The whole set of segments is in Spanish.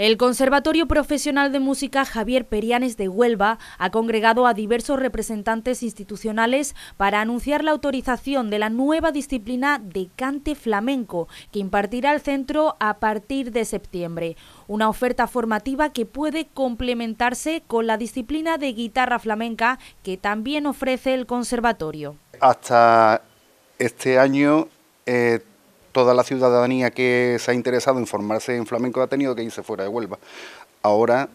El Conservatorio Profesional de Música Javier Perianes de Huelva ha congregado a diversos representantes institucionales para anunciar la autorización de la nueva disciplina de cante flamenco que impartirá el centro a partir de septiembre. Una oferta formativa que puede complementarse con la disciplina de guitarra flamenca que también ofrece el Conservatorio. Hasta este año eh, toda la ciudadanía que se ha interesado en formarse en flamenco ha tenido que irse fuera de Huelva. Ahora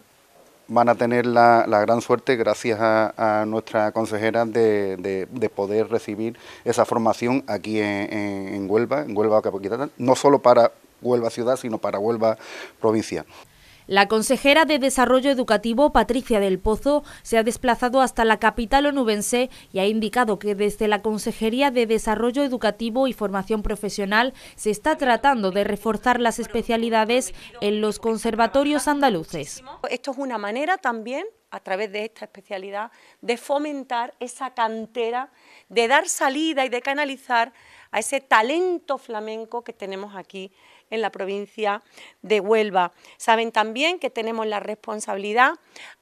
van a tener la, gran suerte, gracias a, nuestra consejera, de, poder recibir esa formación aquí en, en, en Huelva, en Huelva no solo para Huelva ciudad, sino para Huelva provincia. La consejera de Desarrollo Educativo, Patricia del Pozo, se ha desplazado hasta la capital onubense y ha indicado que desde la Consejería de Desarrollo Educativo y Formación Profesional se está tratando de reforzar las especialidades en los conservatorios andaluces. Esto es una manera también a través de esta especialidad, de fomentar esa cantera, de dar salida y de canalizar a ese talento flamenco que tenemos aquí en la provincia de Huelva. Saben también que tenemos la responsabilidad,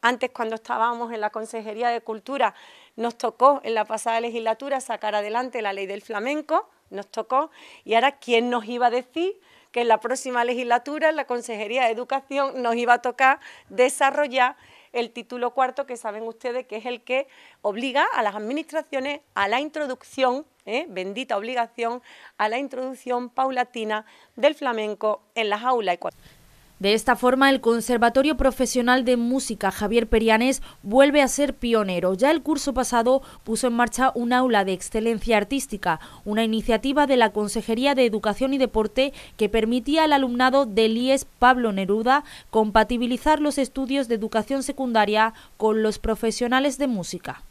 antes cuando estábamos en la Consejería de Cultura, nos tocó en la pasada legislatura sacar adelante la ley del flamenco, nos tocó, y ahora ¿quién nos iba a decir que en la próxima legislatura la Consejería de Educación nos iba a tocar desarrollar el título cuarto que saben ustedes que es el que obliga a las administraciones a la introducción, ¿eh? bendita obligación, a la introducción paulatina del flamenco en las aulas. De esta forma, el Conservatorio Profesional de Música Javier Perianes vuelve a ser pionero. Ya el curso pasado puso en marcha un aula de excelencia artística, una iniciativa de la Consejería de Educación y Deporte que permitía al alumnado del IES Pablo Neruda compatibilizar los estudios de educación secundaria con los profesionales de música.